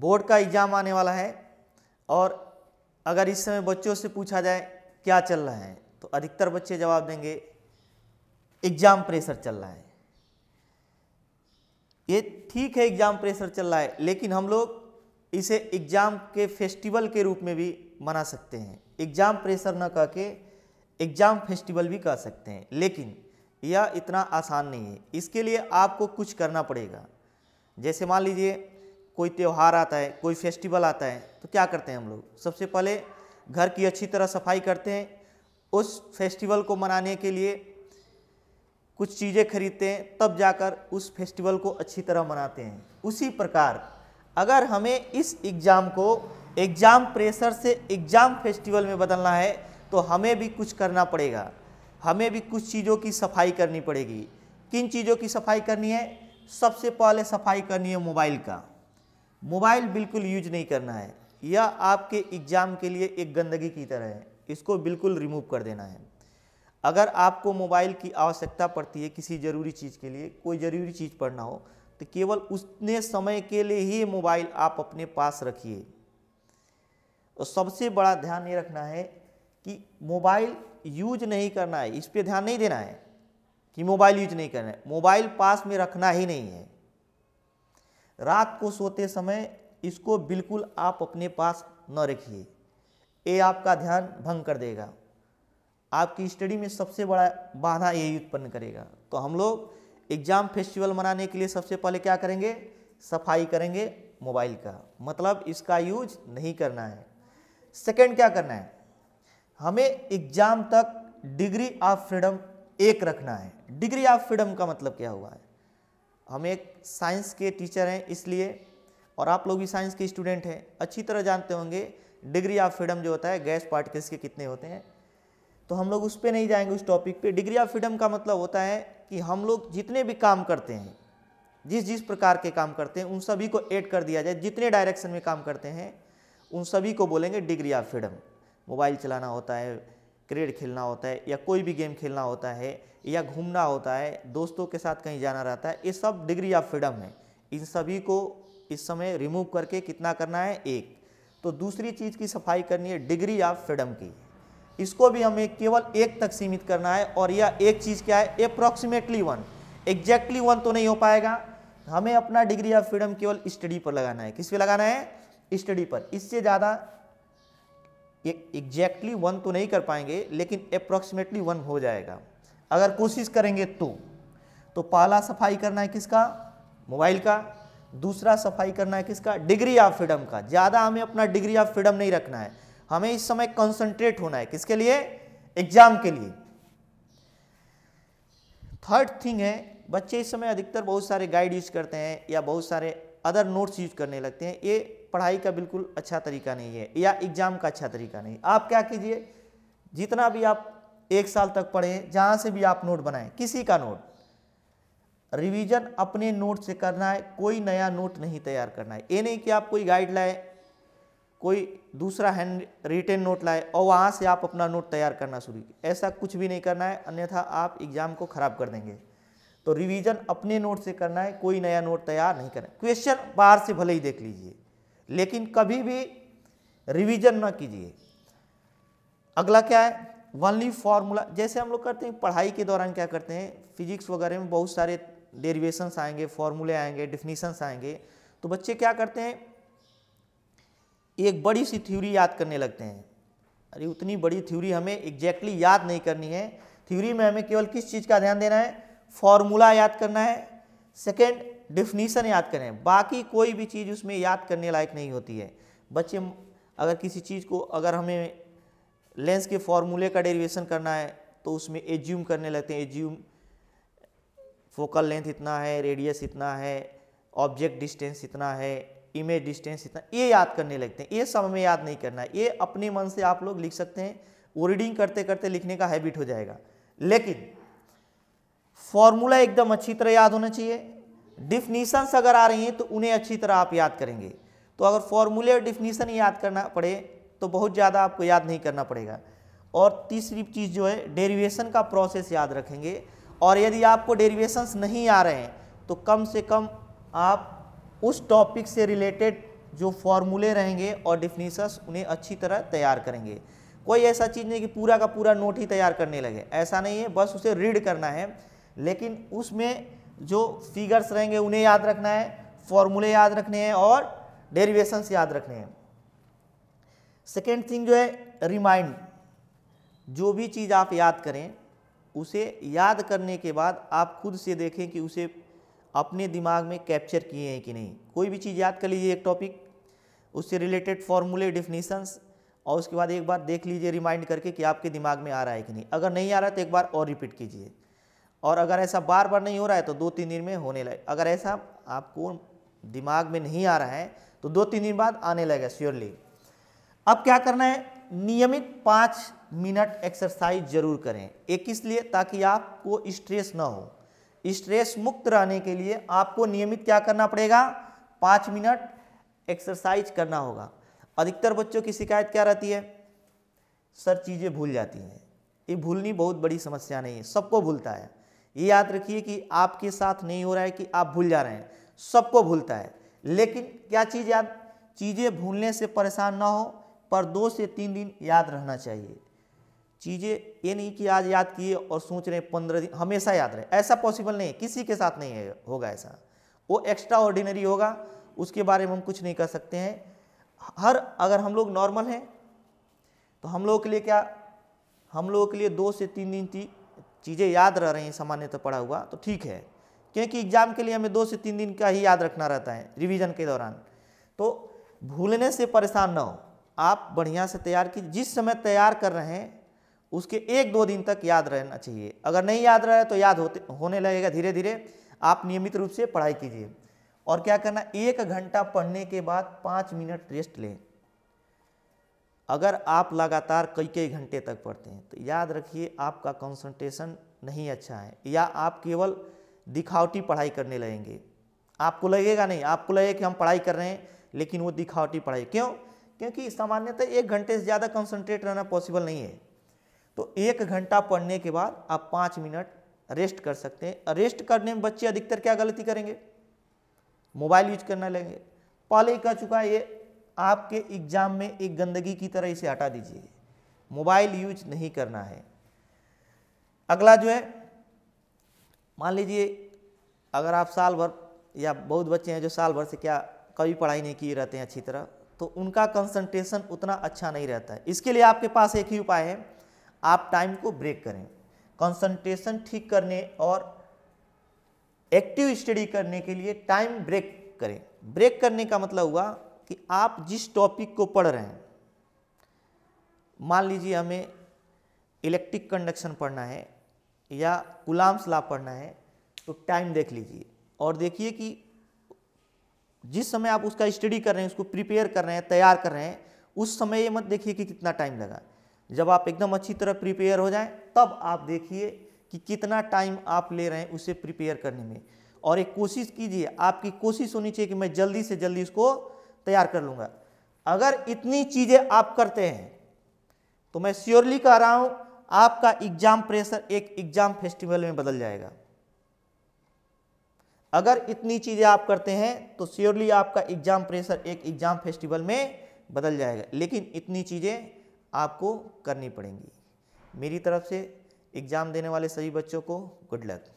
board का exam आने वाला है और अगर इस समय बच्चों से पूछा जाए क्या चल रहा है तो अधिकतर बच्चे जवाब देंगे एग्ज़ाम प्रेशर चल रहा है ये ठीक है एग्ज़ाम प्रेशर चल रहा है लेकिन हम लोग इसे एग्ज़ाम के फेस्टिवल के रूप में भी मना सकते हैं एग्ज़ाम प्रेशर ना कह के एग्ज़ाम फेस्टिवल भी कह सकते हैं लेकिन यह इतना आसान नहीं है इसके लिए आपको कुछ करना पड़ेगा जैसे मान लीजिए कोई त्यौहार आता है कोई फेस्टिवल आता है तो क्या करते हैं हम लोग सबसे पहले घर की अच्छी तरह सफाई करते हैं उस फेस्टिवल को मनाने के लिए कुछ चीज़ें खरीदते हैं तब जाकर उस फेस्टिवल को अच्छी तरह मनाते हैं उसी प्रकार अगर हमें इस एग्ज़ाम को एग्ज़ाम प्रेशर से एग्ज़ाम फेस्टिवल में बदलना है तो हमें भी कुछ करना पड़ेगा हमें भी कुछ चीज़ों की सफाई करनी पड़ेगी किन चीज़ों की सफाई करनी है सबसे पहले सफाई करनी है मोबाइल का मोबाइल बिल्कुल यूज नहीं करना है यह आपके एग्ज़ाम के लिए एक गंदगी की तरह है इसको बिल्कुल रिमूव कर देना है अगर आपको मोबाइल की आवश्यकता पड़ती है किसी ज़रूरी चीज़ के लिए कोई ज़रूरी चीज़ पढ़ना हो तो केवल उतने समय के लिए ही मोबाइल आप अपने पास रखिए और सबसे बड़ा ध्यान ये रखना है कि मोबाइल यूज नहीं करना है इस पर ध्यान नहीं देना है कि मोबाइल यूज नहीं करना है मोबाइल पास में रखना ही नहीं है रात को सोते समय इसको बिल्कुल आप अपने पास न रखिए ये आपका ध्यान भंग कर देगा आपकी स्टडी में सबसे बड़ा बाधा यही उत्पन्न करेगा तो हम लोग एग्ज़ाम फेस्टिवल मनाने के लिए सबसे पहले क्या करेंगे सफाई करेंगे मोबाइल का मतलब इसका यूज नहीं करना है सेकंड क्या करना है हमें एग्ज़ाम तक डिग्री ऑफ फ्रीडम एक रखना है डिग्री ऑफ फ्रीडम का मतलब क्या हुआ है हम एक साइंस के टीचर हैं इसलिए और आप लोग भी साइंस के स्टूडेंट हैं अच्छी तरह जानते होंगे डिग्री ऑफ फ्रीडम जो होता है गैस पार्टिकल्स के कितने होते हैं तो हम लोग उस पर नहीं जाएंगे उस टॉपिक पे डिग्री ऑफ फ्रीडम का मतलब होता है कि हम लोग जितने भी काम करते हैं जिस जिस प्रकार के काम करते हैं उन सभी को ऐड कर दिया जाए जितने डायरेक्शन में काम करते हैं उन सभी को बोलेंगे डिग्री ऑफ फ्रीडम मोबाइल चलाना होता है क्रिकेट खेलना होता है या कोई भी गेम खेलना होता है या घूमना होता है दोस्तों के साथ कहीं जाना रहता है ये सब डिग्री ऑफ फ्रीडम है इन सभी को इस समय रिमूव करके कितना करना है एक तो दूसरी चीज़ की सफाई करनी है डिग्री ऑफ फ्रीडम की इसको भी हमें केवल एक तक सीमित करना है और यह एक चीज़ क्या है अप्रॉक्सीमेटली वन एग्जैक्टली वन तो नहीं हो पाएगा हमें अपना डिग्री ऑफ फ्रीडम केवल स्टडी पर लगाना है किस पे लगाना है स्टडी पर इससे ज़्यादा ये एग्जैक्टली वन तो नहीं कर पाएंगे लेकिन अप्रॉक्सीमेटली वन हो जाएगा अगर कोशिश करेंगे तो तो पहला सफाई करना है किसका मोबाइल का दूसरा सफाई करना है किसका डिग्री ऑफ फ्रीडम का ज़्यादा हमें अपना डिग्री ऑफ फ्रीडम नहीं रखना है हमें इस समय कंसंट्रेट होना है किसके लिए एग्जाम के लिए थर्ड थिंग है बच्चे इस समय अधिकतर बहुत सारे गाइड यूज करते हैं या बहुत सारे अदर नोट्स यूज करने लगते हैं ये पढ़ाई का बिल्कुल अच्छा तरीका नहीं है या एग्ज़ाम का अच्छा तरीका नहीं आप क्या कीजिए जितना भी आप एक साल तक पढ़ें जहाँ से भी आप नोट बनाएं किसी का नोट रिवीजन अपने नोट से करना है कोई नया नोट नहीं तैयार करना है ये नहीं कि आप कोई गाइड लाए कोई दूसरा हैंड रिटेन नोट लाए और वहाँ से आप अपना नोट तैयार करना शुरू किया ऐसा कुछ भी नहीं करना है अन्यथा आप एग्ज़ाम को ख़राब कर देंगे तो रिवीजन अपने नोट से करना है कोई नया नोट तैयार नहीं करना क्वेश्चन बाहर से भले ही देख लीजिए लेकिन कभी भी रिवीजन ना कीजिए अगला क्या है वनली फार्मूला जैसे हम लोग करते हैं पढ़ाई के दौरान क्या करते हैं फिजिक्स वगैरह में बहुत सारे डेरिवेशंस आएंगे फॉर्मूले आएंगे डिफिनीशंस आएंगे तो बच्चे क्या करते हैं एक बड़ी सी थ्योरी याद करने लगते हैं अरे उतनी बड़ी थ्योरी हमें एग्जैक्टली याद नहीं करनी है थ्योरी में हमें केवल किस चीज़ का ध्यान देना है फॉर्मूला याद करना है सेकेंड डिफिनीसन याद करें बाकी कोई भी चीज़ उसमें याद करने लायक नहीं होती है बच्चे अगर किसी चीज़ को अगर हमें लेंस के फॉर्मूले का डेरिवेशन करना है तो उसमें एज्यूम करने लगते हैं एज्यूम फोकल लेंथ इतना है रेडियस इतना है ऑब्जेक्ट डिस्टेंस इतना है इमेज डिस्टेंस इतना ये याद करने लगते हैं ये सब हमें याद नहीं करना है ये अपने मन से आप लोग लिख सकते हैं वो रीडिंग करते करते लिखने का हैबिट हो जाएगा लेकिन फॉर्मूला एकदम अच्छी तरह याद होना चाहिए डिफिनीसन्स अगर आ रही हैं तो उन्हें अच्छी तरह आप याद करेंगे तो अगर फॉर्मूले और डिफिनीसन याद करना पड़े तो बहुत ज़्यादा आपको याद नहीं करना पड़ेगा और तीसरी चीज़ जो है डेरिवेशन का प्रोसेस याद रखेंगे और यदि आपको डेरिवेशंस नहीं आ रहे हैं तो कम से कम आप उस टॉपिक से रिलेटेड जो फॉर्मूले रहेंगे और डिफिनीसन्स उन्हें अच्छी तरह तैयार करेंगे कोई ऐसा चीज़ नहीं कि पूरा का पूरा नोट ही तैयार करने लगे ऐसा नहीं है बस उसे रीड करना है लेकिन उसमें जो फिगर्स रहेंगे उन्हें याद रखना है फॉर्मूले याद रखने हैं और डेरिवेशंस याद रखने हैं सेकेंड थिंग जो है रिमाइंड जो भी चीज़ आप याद करें उसे याद करने के बाद आप खुद से देखें कि उसे अपने दिमाग में कैप्चर किए हैं कि नहीं कोई भी चीज़ याद कर लीजिए एक टॉपिक उससे रिलेटेड फॉर्मूले डिफिनीसन्स और उसके बाद एक बार देख लीजिए रिमाइंड करके कि आपके दिमाग में आ रहा है कि नहीं अगर नहीं आ रहा तो एक बार और रिपीट कीजिए और अगर ऐसा बार बार नहीं हो रहा है तो दो तीन दिन में होने लगे अगर ऐसा आपको दिमाग में नहीं आ रहा है तो दो तीन दिन बाद आने लगेगा श्योरली अब क्या करना है नियमित पाँच मिनट एक्सरसाइज जरूर करें एक इसलिए ताकि आपको स्ट्रेस ना हो स्ट्रेस मुक्त रहने के लिए आपको नियमित क्या करना पड़ेगा पाँच मिनट एक्सरसाइज करना होगा अधिकतर बच्चों की शिकायत क्या रहती है सर चीज़ें भूल जाती हैं ये भूलनी बहुत बड़ी समस्या नहीं है सबको भूलता है ये याद रखिए कि आपके साथ नहीं हो रहा है कि आप भूल जा रहे हैं सबको भूलता है लेकिन क्या चीज़ याद चीज़ें भूलने से परेशान ना हो पर दो से तीन दिन याद रहना चाहिए चीज़ें ये नहीं कि आज याद किए और सोच रहे हैं पंद्रह दिन हमेशा याद रहे ऐसा पॉसिबल नहीं है किसी के साथ नहीं है होगा ऐसा वो एक्स्ट्रा ऑर्डिनरी होगा उसके बारे में हम कुछ नहीं कर सकते हैं हर अगर हम लोग नॉर्मल हैं तो हम लोगों के लिए क्या हम लोगों के लिए दो से तीन दिन थी चीज़ें याद रह रही हैं सामान्यतः तो पढ़ा हुआ तो ठीक है क्योंकि एग्ज़ाम के लिए हमें दो से तीन दिन का ही याद रखना रहता है रिवीजन के दौरान तो भूलने से परेशान न हो आप बढ़िया से तैयार की जिस समय तैयार कर रहे हैं उसके एक दो दिन तक याद रहना चाहिए अगर नहीं याद रहा है तो याद होते होने लगेगा धीरे धीरे आप नियमित रूप से पढ़ाई कीजिए और क्या करना एक घंटा पढ़ने के बाद पाँच मिनट रेस्ट लें अगर आप लगातार कई कई घंटे तक पढ़ते हैं तो याद रखिए आपका कंसंट्रेशन नहीं अच्छा है या आप केवल दिखावटी पढ़ाई करने लगेंगे आपको लगेगा नहीं आपको लगेगा कि हम पढ़ाई कर रहे हैं लेकिन वो दिखावटी पढ़ाई क्यों क्योंकि सामान्यतः एक घंटे से ज़्यादा कंसंट्रेट रहना पॉसिबल नहीं है तो एक घंटा पढ़ने के बाद आप पाँच मिनट रेस्ट कर सकते हैं रेस्ट करने में बच्चे अधिकतर क्या गलती करेंगे मोबाइल यूज करने लगेंगे पहले ही कह चुका है ये आपके एग्ज़ाम में एक गंदगी की तरह इसे हटा दीजिए मोबाइल यूज नहीं करना है अगला जो है मान लीजिए अगर आप साल भर या बहुत बच्चे हैं जो साल भर से क्या कभी पढ़ाई नहीं किए रहते हैं अच्छी तरह तो उनका कंसंट्रेशन उतना अच्छा नहीं रहता है इसके लिए आपके पास एक ही उपाय है आप टाइम को ब्रेक करें कंसंट्रेशन ठीक करने और एक्टिव स्टडी करने के लिए टाइम ब्रेक करें ब्रेक करने का मतलब हुआ कि आप जिस टॉपिक को पढ़ रहे हैं मान लीजिए हमें इलेक्ट्रिक कंडक्शन पढ़ना है या गुलाम्स ला पढ़ना है तो टाइम देख लीजिए और देखिए कि जिस समय आप उसका स्टडी कर रहे हैं उसको प्रिपेयर कर रहे हैं तैयार कर रहे हैं उस समय ये मत देखिए कि कितना टाइम लगा जब आप एकदम अच्छी तरह प्रिपेयर हो जाएं तब आप देखिए कि कितना टाइम आप ले रहे हैं उसे प्रिपेयर करने में और एक कोशिश कीजिए आपकी कोशिश होनी चाहिए कि मैं जल्दी से जल्दी उसको तैयार कर लूंगा अगर इतनी चीज़ें आप करते हैं तो मैं श्योरली कह रहा हूँ आपका एग्जाम प्रेशर एक एग्जाम फेस्टिवल में बदल जाएगा अगर इतनी चीज़ें आप करते हैं तो श्योरली आपका एग्जाम प्रेशर एक एग्जाम फेस्टिवल में बदल जाएगा लेकिन इतनी चीज़ें आपको करनी पड़ेंगी मेरी तरफ से एग्ज़ाम देने वाले सभी बच्चों को गुड लक